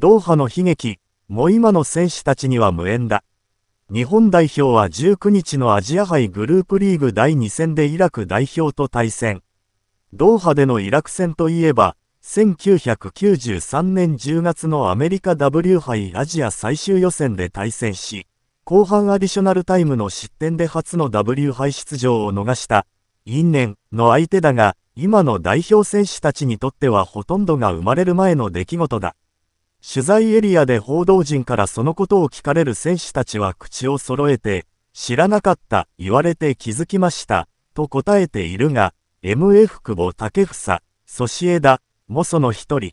ドーハの悲劇、もう今の選手たちには無縁だ。日本代表は19日のアジア杯グループリーグ第2戦でイラク代表と対戦。ドーハでのイラク戦といえば、1993年10月のアメリカ W 杯アジア最終予選で対戦し、後半アディショナルタイムの失点で初の W 杯出場を逃した、因縁の相手だが、今の代表選手たちにとってはほとんどが生まれる前の出来事だ。取材エリアで報道陣からそのことを聞かれる選手たちは口を揃えて、知らなかった、言われて気づきました、と答えているが、MF 久保武房、ソシエダ、もその一人。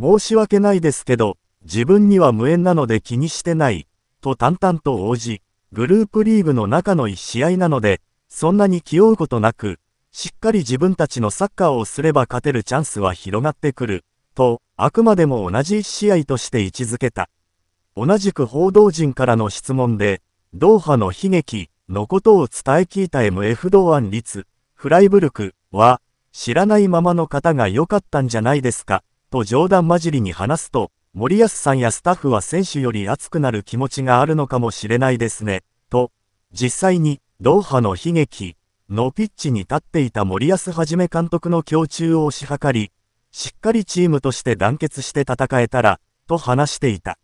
申し訳ないですけど、自分には無縁なので気にしてない、と淡々と応じ、グループリーグの中の1試合なので、そんなに気負うことなく、しっかり自分たちのサッカーをすれば勝てるチャンスは広がってくる。と、あくまでも同じ1試合として位置づけた。同じく報道陣からの質問で、ドーハの悲劇のことを伝え聞いた MF 同案率、フライブルクは、知らないままの方が良かったんじゃないですか、と冗談交じりに話すと、森保さんやスタッフは選手より熱くなる気持ちがあるのかもしれないですね、と、実際に、ドーハの悲劇のピッチに立っていた森保一監督の胸中を推し量り、しっかりチームとして団結して戦えたら、と話していた。